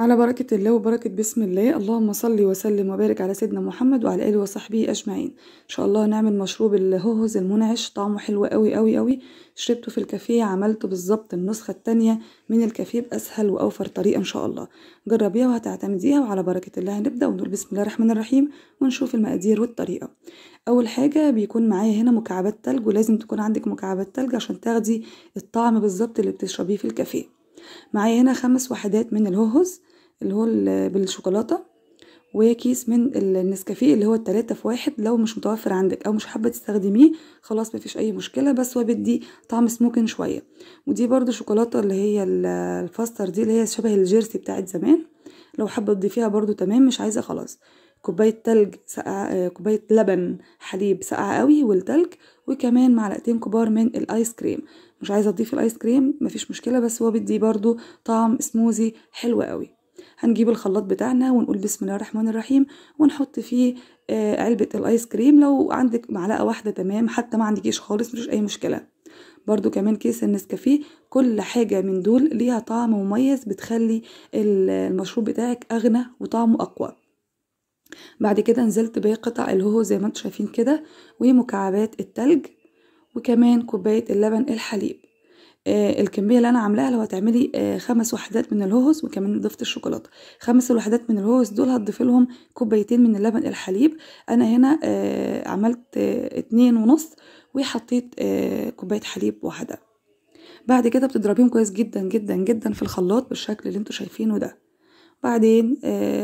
على بركة الله وبركة بسم الله اللهم صل وسلم وبارك على سيدنا محمد وعلى آله وصحبه أجمعين إن شاء الله هنعمل مشروب الهوهوز المنعش طعمه حلو قوي قوي قوي شربته في الكافيه عملته بالظبط النسخة التانية من الكافيه بأسهل وأوفر طريقة إن شاء الله جربيها وهتعتمديها وعلى بركة الله هنبدأ ونقول بسم الله الرحمن الرحيم ونشوف المقادير والطريقة أول حاجة بيكون معايا هنا مكعبات تلج ولازم تكون عندك مكعبات تلج عشان تاخدي الطعم بالظبط اللي بتشربيه في الكافيه معايا هنا خمس وحدات من الهوهوز اللي هو بالشوكولاته وكيس من النسكافيه اللي هو التلاتة في واحد لو مش متوفر عندك او مش حابه تستخدميه خلاص مفيش اي مشكله بس هو بيدي طعم سموكن شويه ودي برده شوكولاته اللي هي الفاستر دي اللي هي شبه الجيرسي بتاعت زمان لو حابه تضيفيها برده تمام مش عايزه خلاص كوبايه تلج ساقعه آه، كوبايه لبن حليب ساقعه قوي والتلج وكمان معلقتين كبار من الايس كريم مش عايزه اضيف الايس كريم مفيش مشكله بس هو بيدي برده طعم سموزي حلو قوي هنجيب الخلاط بتاعنا ونقول بسم الله الرحمن الرحيم ونحط فيه آه، علبة الايس كريم لو عندك معلقة واحدة تمام حتى ما عندكيش خالص مش اي مشكلة برضو كمان كيس النسكافيه كل حاجة من دول ليها طعم مميز بتخلي المشروب بتاعك اغنى وطعمه اقوى بعد كده نزلت بقطع الهوهو زي ما انتم شايفين كده ومكعبات التلج وكمان كوباية اللبن الحليب آه، الكميه اللي انا عاملاها لو هتعملي آه، خمس وحدات من الهوز وكمان ضفت الشوكولاته خمس الوحدات من الهوز دول هتضيف لهم كوبايتين من اللبن الحليب انا هنا آه، عملت اتنين ونص وحطيت كوبايه حليب واحده بعد كده بتضربيهم كويس جدا جدا جدا في الخلاط بالشكل اللي انتوا شايفينه ده بعدين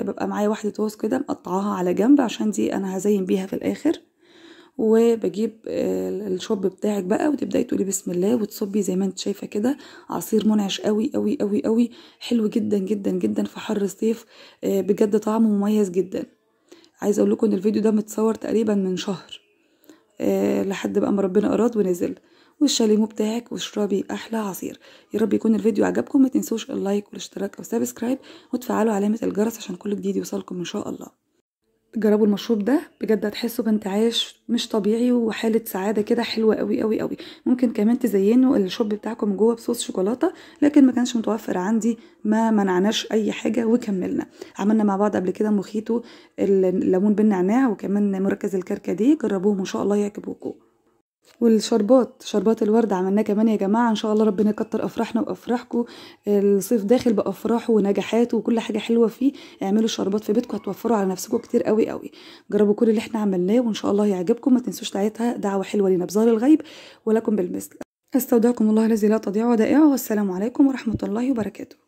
ببقى معايا واحده هوس كده مقطعاها على جنب عشان دي انا هزين بيها في الاخر وبجيب آه، الشوب بتاعك بقى وتبداي تقولي بسم الله وتصبي زي ما انت شايفه كده عصير منعش قوي قوي قوي قوي حلو جدا جدا جدا في حر الصيف آه، بجد طعمه مميز جدا عايزه اقول لكم ان الفيديو ده متصور تقريبا من شهر آه، لحد بقى ما ربنا اراد ونزل والشاليمو بتاعك واشربي احلى عصير يا رب يكون الفيديو عجبكم ما تنسوش اللايك والاشتراك والسبسكرايب وتفعلوا علامه الجرس عشان كل جديد يوصلكم ان شاء الله جربوا المشروب ده بجد هتحسوا بانتعاش مش طبيعي وحاله سعاده كده حلوه قوي قوي قوي ممكن كمان تزينوا الشوب بتاعكم جوه بصوص شوكولاته لكن ما كانش متوفر عندي ما منعناش اي حاجه وكملنا عملنا مع بعض قبل كده مخيطو الليمون بالنعناع وكمان مركز الكركديه جربوهم ان شاء الله يعجبوكم والشربات شربات الورد عملناه كمان يا جماعه ان شاء الله ربنا يكتر افراحنا وافراحكم الصيف داخل بافراحه ونجاحاته وكل حاجه حلوه فيه اعملوا شربات في بيتكم هتوفروا على نفسكم كتير قوي قوي جربوا كل اللي احنا عملناه وان شاء الله يعجبكم ما تنسوش تعيطها دعوه حلوه لينا بظهر الغيب ولكم بالمثل استودعكم الله الذي لا تضيع ودائعه والسلام عليكم ورحمه الله وبركاته